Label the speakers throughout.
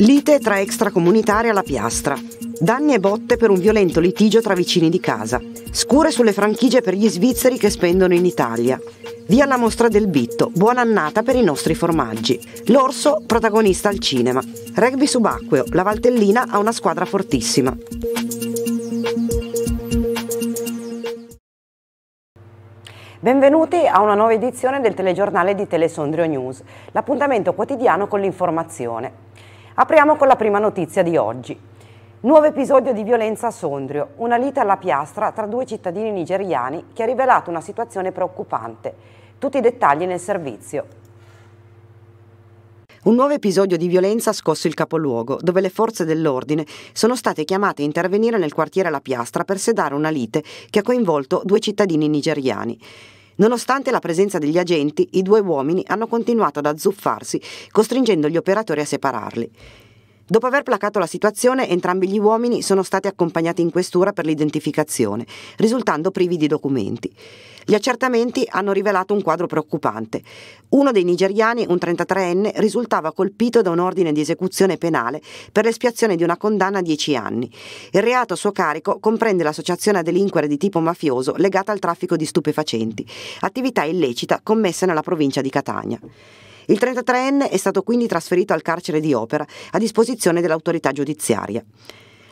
Speaker 1: Lite tra extracomunitari alla piastra. Danni e botte per un violento litigio tra vicini di casa. Scure sulle franchigie per gli svizzeri che spendono in Italia. Via la mostra del Bitto, buona annata per i nostri formaggi. L'orso, protagonista al cinema. Rugby subacqueo, la Valtellina ha una squadra fortissima. Benvenuti a una nuova edizione del telegiornale di Telesondrio News, l'appuntamento quotidiano con l'informazione. Apriamo con la prima notizia di oggi. Nuovo episodio di violenza a Sondrio, una lite alla piastra tra due cittadini nigeriani che ha rivelato una situazione preoccupante. Tutti i dettagli nel servizio. Un nuovo episodio di violenza ha scosso il capoluogo, dove le forze dell'ordine sono state chiamate a intervenire nel quartiere La Piastra per sedare una lite che ha coinvolto due cittadini nigeriani. Nonostante la presenza degli agenti, i due uomini hanno continuato ad azzuffarsi, costringendo gli operatori a separarli. Dopo aver placato la situazione, entrambi gli uomini sono stati accompagnati in questura per l'identificazione, risultando privi di documenti. Gli accertamenti hanno rivelato un quadro preoccupante. Uno dei nigeriani, un 33enne, risultava colpito da un ordine di esecuzione penale per l'espiazione di una condanna a 10 anni. Il reato a suo carico comprende l'associazione a delinquere di tipo mafioso legata al traffico di stupefacenti, attività illecita commessa nella provincia di Catania. Il 33enne è stato quindi trasferito al carcere di Opera a disposizione dell'autorità giudiziaria.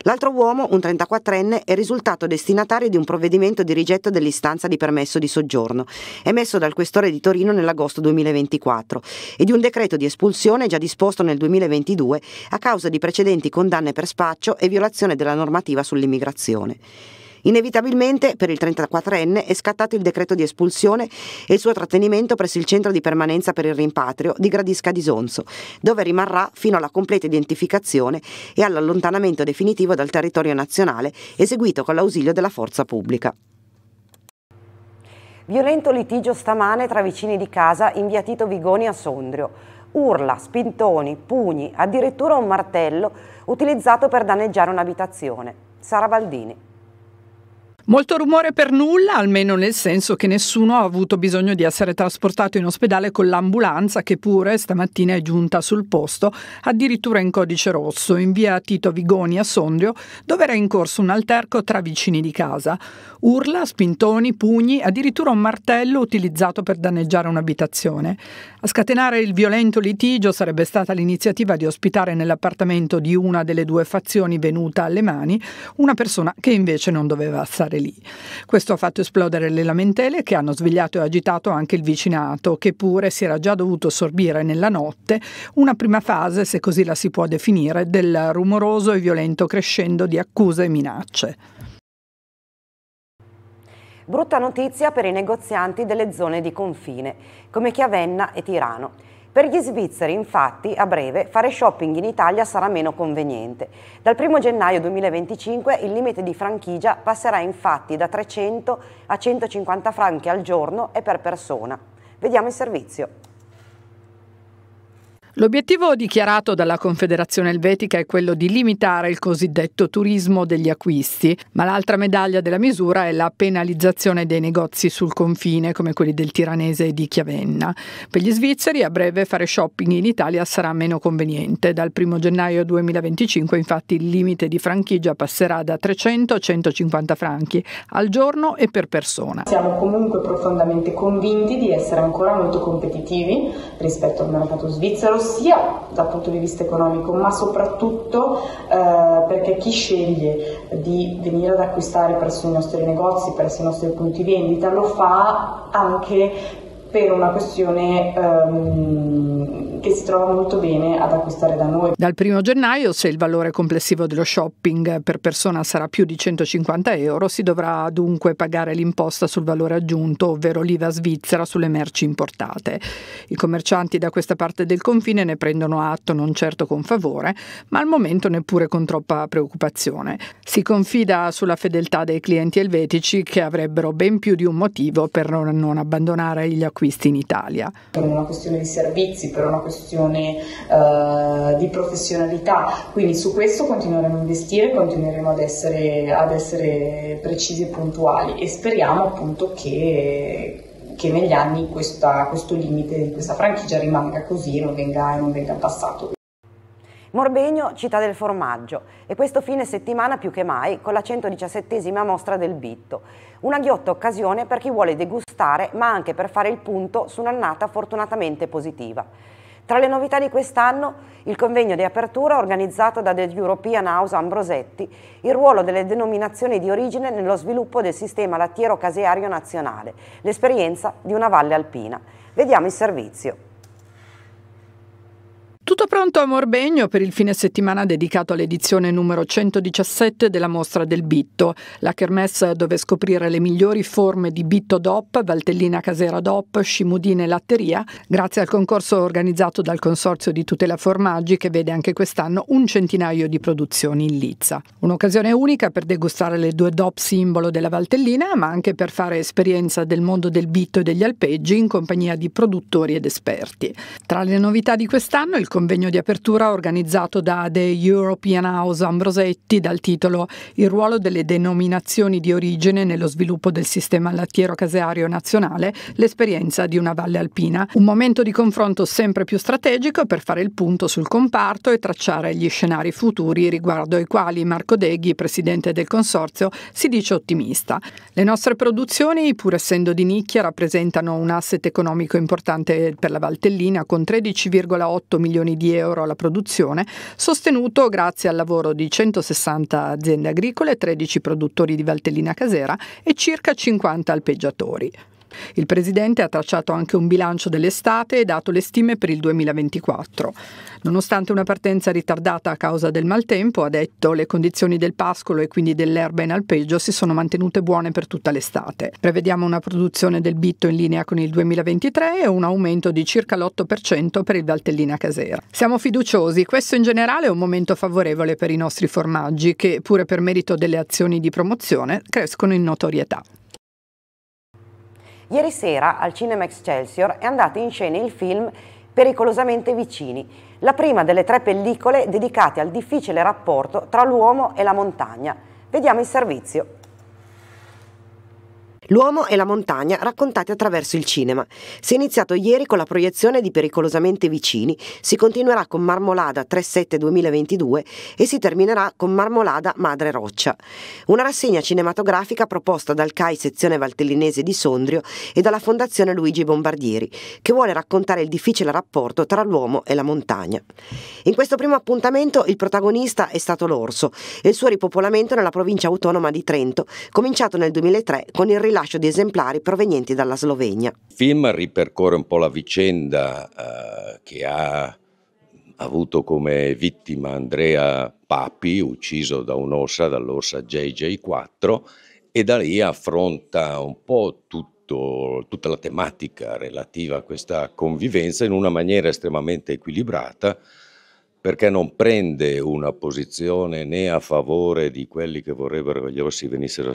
Speaker 1: L'altro uomo, un 34enne, è risultato destinatario di un provvedimento di rigetto dell'istanza di permesso di soggiorno, emesso dal questore di Torino nell'agosto 2024, e di un decreto di espulsione già disposto nel 2022 a causa di precedenti condanne per spaccio e violazione della normativa sull'immigrazione. Inevitabilmente per il 34enne è scattato il decreto di espulsione e il suo trattenimento presso il centro di permanenza per il rimpatrio di Gradisca Disonzo, dove rimarrà fino alla completa identificazione e all'allontanamento definitivo dal territorio nazionale, eseguito con l'ausilio della forza pubblica. Violento litigio stamane tra vicini di casa in via Tito Vigoni a Sondrio. Urla, spintoni, pugni, addirittura un martello utilizzato per danneggiare un'abitazione. Sara Baldini.
Speaker 2: Molto rumore per nulla, almeno nel senso che nessuno ha avuto bisogno di essere trasportato in ospedale con l'ambulanza che pure stamattina è giunta sul posto, addirittura in codice rosso, in via Tito Vigoni a Sondrio, dove era in corso un alterco tra vicini di casa. Urla, spintoni, pugni, addirittura un martello utilizzato per danneggiare un'abitazione. A scatenare il violento litigio sarebbe stata l'iniziativa di ospitare nell'appartamento di una delle due fazioni venuta alle mani una persona che invece non doveva stare andare lì. Questo ha fatto esplodere le lamentele che hanno svegliato e agitato anche il vicinato, che pure si era già dovuto sorbire nella notte una prima fase, se così la si può definire, del rumoroso e violento crescendo di accuse e minacce.
Speaker 1: Brutta notizia per i negozianti delle zone di confine, come Chiavenna e Tirano. Per gli svizzeri, infatti, a breve fare shopping in Italia sarà meno conveniente. Dal 1 gennaio 2025 il limite di franchigia passerà infatti da 300 a 150 franchi al giorno e per persona. Vediamo il servizio.
Speaker 2: L'obiettivo dichiarato dalla Confederazione Elvetica è quello di limitare il cosiddetto turismo degli acquisti, ma l'altra medaglia della misura è la penalizzazione dei negozi sul confine, come quelli del Tiranese e di Chiavenna. Per gli svizzeri a breve fare shopping in Italia sarà meno conveniente. Dal 1 gennaio 2025 infatti il limite di franchigia passerà da 300 a 150 franchi al giorno e per persona. Siamo comunque profondamente convinti di essere ancora molto competitivi rispetto al mercato svizzero sia dal punto di vista economico, ma soprattutto eh, perché chi sceglie di venire ad acquistare presso i nostri negozi, presso i nostri punti vendita, lo fa anche per una questione um, che si trova molto bene ad acquistare da noi. Dal 1 gennaio, se il valore complessivo dello shopping per persona sarà più di 150 euro, si dovrà dunque pagare l'imposta sul valore aggiunto, ovvero l'IVA svizzera sulle merci importate. I commercianti da questa parte del confine ne prendono atto non certo con favore, ma al momento neppure con troppa preoccupazione. Si confida sulla fedeltà dei clienti elvetici che avrebbero ben più di un motivo per non abbandonare gli acquisti acquisti in Italia. Per una questione di servizi, per una questione eh, di professionalità, quindi su questo continueremo a investire, continueremo ad essere, ad essere precisi e puntuali e speriamo appunto che, che negli anni questa, questo limite di questa franchigia rimanga così e non venga, non venga passato.
Speaker 1: Morbegno, città del formaggio, e questo fine settimana più che mai con la 117esima mostra del Bitto. Una ghiotta occasione per chi vuole degustare, ma anche per fare il punto su un'annata fortunatamente positiva. Tra le novità di quest'anno, il convegno di apertura organizzato da The European House Ambrosetti, il ruolo delle denominazioni di origine nello sviluppo del sistema lattiero-caseario nazionale, l'esperienza di una valle alpina. Vediamo il servizio.
Speaker 2: Tutto pronto a Morbegno per il fine settimana dedicato all'edizione numero 117 della mostra del Bitto, la kermesse dove scoprire le migliori forme di Bitto DOP, Valtellina Casera DOP, Scimudine e Latteria, grazie al concorso organizzato dal Consorzio di Tutela Formaggi che vede anche quest'anno un centinaio di produzioni in Lizza. Un'occasione unica per degustare le due DOP simbolo della Valtellina, ma anche per fare esperienza del mondo del Bitto e degli alpeggi in compagnia di produttori ed esperti. Tra le novità di quest'anno il convegno di apertura organizzato da The European House Ambrosetti dal titolo Il ruolo delle denominazioni di origine nello sviluppo del sistema lattiero-caseario nazionale, l'esperienza di una valle alpina. Un momento di confronto sempre più strategico per fare il punto sul comparto e tracciare gli scenari futuri riguardo ai quali Marco Deghi, presidente del consorzio, si dice ottimista. Le nostre produzioni, pur essendo di nicchia, rappresentano un asset economico importante per la Valtellina con 13,8 milioni milioni di euro alla produzione, sostenuto grazie al lavoro di 160 aziende agricole, 13 produttori di Valtellina Casera e circa 50 alpeggiatori. Il presidente ha tracciato anche un bilancio dell'estate e dato le stime per il 2024. Nonostante una partenza ritardata a causa del maltempo, ha detto le condizioni del pascolo e quindi dell'erba in alpeggio si sono mantenute buone per tutta l'estate. Prevediamo una produzione del bitto in linea con il 2023 e un aumento di circa l'8% per il Valtellina Casera. Siamo fiduciosi, questo in generale è un momento favorevole per i nostri formaggi che, pure per merito delle azioni di promozione, crescono in notorietà.
Speaker 1: Ieri sera al Cinema Excelsior è andato in scena il film Pericolosamente vicini, la prima delle tre pellicole dedicate al difficile rapporto tra l'uomo e la montagna. Vediamo il servizio. L'uomo e la montagna raccontati attraverso il cinema. Si è iniziato ieri con la proiezione di Pericolosamente vicini, si continuerà con Marmolada 37 2022 e si terminerà con Marmolada Madre Roccia. Una rassegna cinematografica proposta dal CAI sezione valtellinese di Sondrio e dalla Fondazione Luigi Bombardieri, che vuole raccontare il difficile rapporto tra l'uomo e la montagna. In questo primo appuntamento il protagonista è stato l'orso e il suo ripopolamento nella provincia autonoma di Trento, cominciato nel 2003 con il rilascio rilascio di esemplari provenienti dalla Slovenia. Il film ripercorre un po' la vicenda eh, che ha avuto come vittima Andrea Papi, ucciso da un'ossa, dall'ossa JJ4, e da lì affronta un po' tutto, tutta la tematica relativa a questa convivenza in una maniera estremamente equilibrata, perché non prende una posizione né a favore di quelli che vorrebbero che gli orsi venissero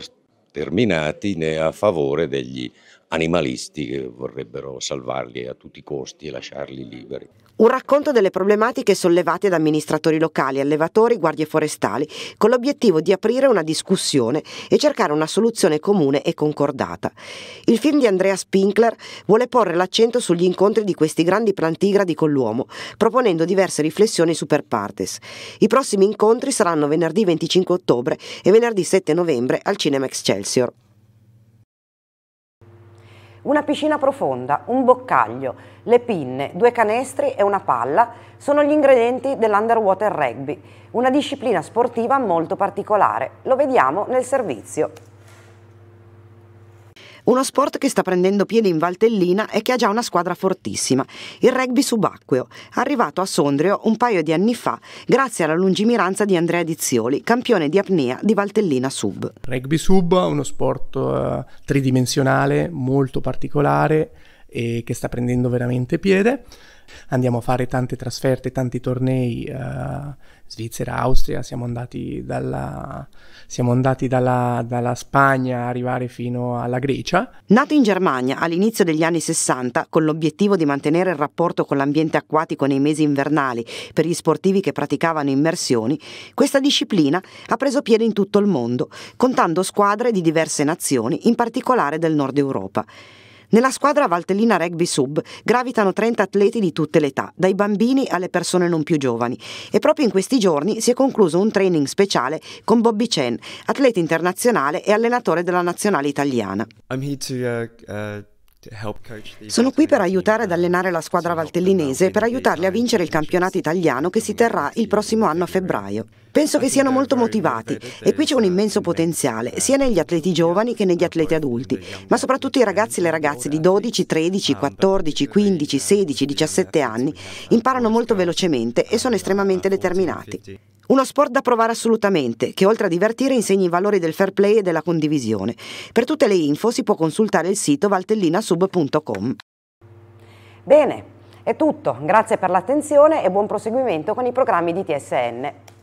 Speaker 1: terminati né a favore degli animalisti che vorrebbero salvarli a tutti i costi e lasciarli liberi. Un racconto delle problematiche sollevate da amministratori locali, allevatori, guardie forestali, con l'obiettivo di aprire una discussione e cercare una soluzione comune e concordata. Il film di Andrea Spinkler vuole porre l'accento sugli incontri di questi grandi plantigradi con l'uomo, proponendo diverse riflessioni super partes. I prossimi incontri saranno venerdì 25 ottobre e venerdì 7 novembre al Cinema Excelsior. Una piscina profonda, un boccaglio, le pinne, due canestri e una palla sono gli ingredienti dell'underwater rugby, una disciplina sportiva molto particolare. Lo vediamo nel servizio. Uno sport che sta prendendo piede in Valtellina e che ha già una squadra fortissima, il rugby subacqueo, arrivato a Sondrio un paio di anni fa grazie alla lungimiranza di Andrea Dizioli, campione di apnea di Valtellina Sub.
Speaker 2: Rugby Sub, è uno sport uh, tridimensionale molto particolare e che sta prendendo veramente piede andiamo a fare tante trasferte, tanti tornei, eh, Svizzera, Austria, siamo andati, dalla,
Speaker 1: siamo andati dalla, dalla Spagna arrivare fino alla Grecia. Nato in Germania all'inizio degli anni 60 con l'obiettivo di mantenere il rapporto con l'ambiente acquatico nei mesi invernali per gli sportivi che praticavano immersioni, questa disciplina ha preso piede in tutto il mondo, contando squadre di diverse nazioni, in particolare del nord Europa. Nella squadra Valtellina Rugby Sub gravitano 30 atleti di tutte le età, dai bambini alle persone non più giovani e proprio in questi giorni si è concluso un training speciale con Bobby Chen, atleta internazionale e allenatore della nazionale italiana. I'm here to, uh, uh... Sono qui per aiutare ad allenare la squadra valtellinese e per aiutarli a vincere il campionato italiano che si terrà il prossimo anno a febbraio. Penso che siano molto motivati e qui c'è un immenso potenziale, sia negli atleti giovani che negli atleti adulti, ma soprattutto i ragazzi e le ragazze di 12, 13, 14, 15, 16, 17 anni imparano molto velocemente e sono estremamente determinati. Uno sport da provare assolutamente, che oltre a divertire insegna i valori del fair play e della condivisione. Per tutte le info si può consultare il sito valtellinasub.com. Bene, è tutto. Grazie per l'attenzione e buon proseguimento con i programmi di TSN.